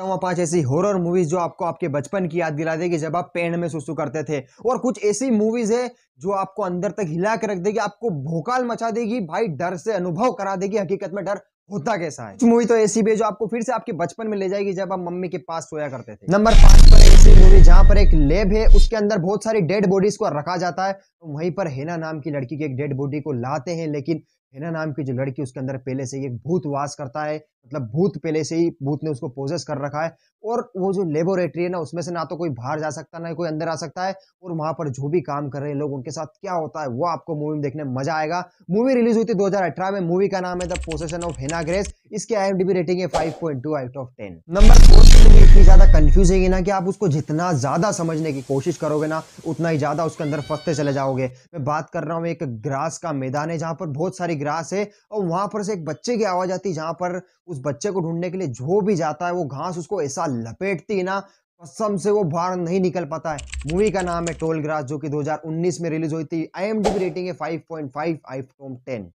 सकता हूँ पांच ऐसी हॉरर मूवीज जो आपको आपके बचपन की याद दिला देगी जब आप पेड़ में सुसु करते थे और कुछ ऐसी मूवीज है जो आपको अंदर तक हिला के रख देगी आपको भोकाल मचा देगी भाई डर से अनुभव करा देगी हकीकत में डर होता कैसा है मूवी तो ऐसी भी है जो आपको फिर से आपके बचपन में ले जाएगी जब आप मम्मी के पास सोया करते थे नंबर पांच पर ऐसी मूवी जहां पर एक लेब है उसके अंदर बहुत सारी डेड बॉडीज को रखा जाता है तो वहीं पर हेना नाम की लड़की की एक डेड बॉडी को लाते हैं लेकिन हेना नाम की जो लड़की उसके अंदर पहले से एक भूत वास करता है मतलब भूत पहले से ही भूत ने उसको पोजेस कर रखा है और वो जो लेबोरेटरी है ना उसमें से ना तो कोई बाहर जा सकता ना कोई अंदर आ सकता है और वहां पर जो भी काम कर रहे हैं लोग उनके साथ क्या होता है वो आपको मूवी में देखने मजा आएगा मूवी रिलीज हुई थी दो में मूवी का नाम है the procession of Hannah Grace इसके आई रेटिंग है five point two out of ten number इतनी ज्यादा कंफ्यूजिंग है ना कि आप उसको जितना ज्यादा समझने की कोशिश करोगे ना उतना ही ज्यादा उसके अंदर फंसते चले जाओगे मैं बात कर रहा हूँ एक ग्रास का मैदान है जहां पर बहुत सारी ग्रास है और वहां पर से एक बच्चे की आवाज आती है जहां पर उस बच्चे को ढूंढने के लिए जो भी जाता है वो घास उसको ऐसा लपेटती है ना कसम से वो बाहर नहीं निकल पाता है मूवी का नाम है टोल ग्रास जो कि 2019 में रिलीज हुई थी आई रेटिंग है फाइव आई फाइव टेन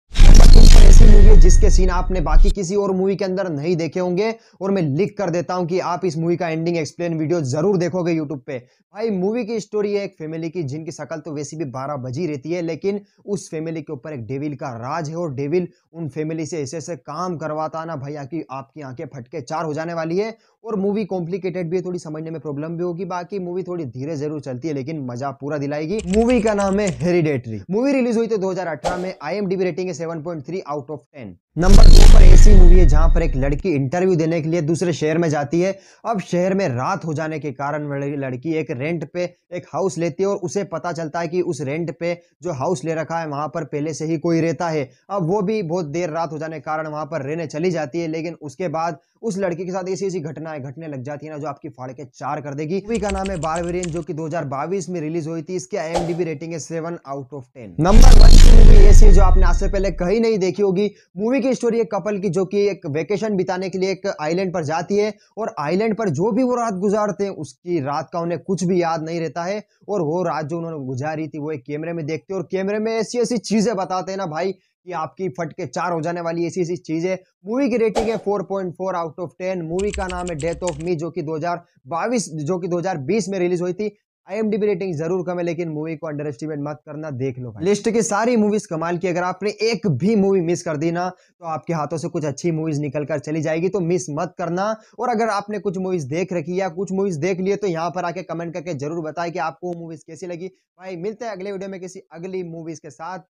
ऐसी मूवी के सीन आपने बाकी किसी और मूवी के अंदर नहीं देखे होंगे और मैं लिख कर देता हूं कि आप इस मूवी का एंडिंग एक्सप्लेन वीडियो जरूर देखोगे यूट्यूब पे भाई मूवी की स्टोरी है एक फैमिली की जिनकी शकल तो वैसे भी बारह बजी रहती है लेकिन उस फैमिली के ऊपर एक डेविल का राज है और डेविल उन फैमिली से ऐसे ऐसे काम करवाता ना भैया की आपकी आंखें फटके चार हो जाने वाली है और मूवी कॉम्प्लिकेटेड भी है थोड़ी समझने में प्रॉब्लम भी होगी बाकी मूवी थोड़ी धीरे जरूर चलती है लेकिन मजा पूरा दिलाएगी मूवी का नाम है हेरिडेटरी मूवी रिलीज हुई थी 2018 में आई रेटिंग है 7.3 आउट ऑफ 10 नंबर दो पर ऐसी मूवी है जहां पर एक लड़की इंटरव्यू देने के लिए दूसरे शहर में जाती है अब शहर में रात हो जाने के कारण लड़की एक रेंट पे एक हाउस लेती है और उसे पता चलता है कि उस रेंट पे जो हाउस ले रखा है वहां पर पहले से ही कोई रहता है अब वो भी बहुत देर रात हो जाने के कारण वहां पर रहने चली जाती है लेकिन उसके बाद उस लड़की के साथ ऐसी ऐसी घटनाएं घटने लग जाती है ना जो आपकी फाड़ के चार कर देगी मूवी का नाम है बारवेरियन जो की दो में रिलीज हुई थी इसकी आई रेटिंग है seven out of ten number one की मूवी ऐसी जो आपने आज से पहले कहीं नहीं देखी होगी मूवी की स्टोरी एक कपल की जो कि एक वेकेशन बिताने के लिए एक आइलैंड पर जाती है और आइलैंड पर जो भी वो रात गुजारते हैं उसकी रात का उन्हें कुछ भी याद नहीं रहता है और वो रात जो उन्होंने गुजारी थी वो एक कैमरे में देखते हैं और कैमरे में ऐसी ऐसी चीज़ें बताते हैं ना भाई कि आपकी फटके चार हो जाने वाली ऐसी ऐसी चीज़ें मूवी की रेटिंग है 4.4 आउट ऑफ 10 मूवी का नाम है डेथ ऑफ मी जो कि 2022 जो कि 2020 में रिलीज हुई थी आईएमडीबी रेटिंग जरूर कम है लेकिन मूवी को अंडर एस्टिमेट मत करना देख लो भाई लिस्ट की सारी मूवीज कमाल की अगर आपने एक भी मूवी मिस कर दी ना तो आपके हाथों से कुछ अच्छी मूवीज निकल कर चली जाएगी तो मिस मत करना और अगर आपने कुछ मूवीज देख रखी या कुछ मूवीज देख लिए तो यहाँ पर आके कमेंट करके जरूर बताए कि आपको वो मूवीज कैसी लगी भाई मिलते हैं अगले वीडियो में किसी अगली मूवीज के साथ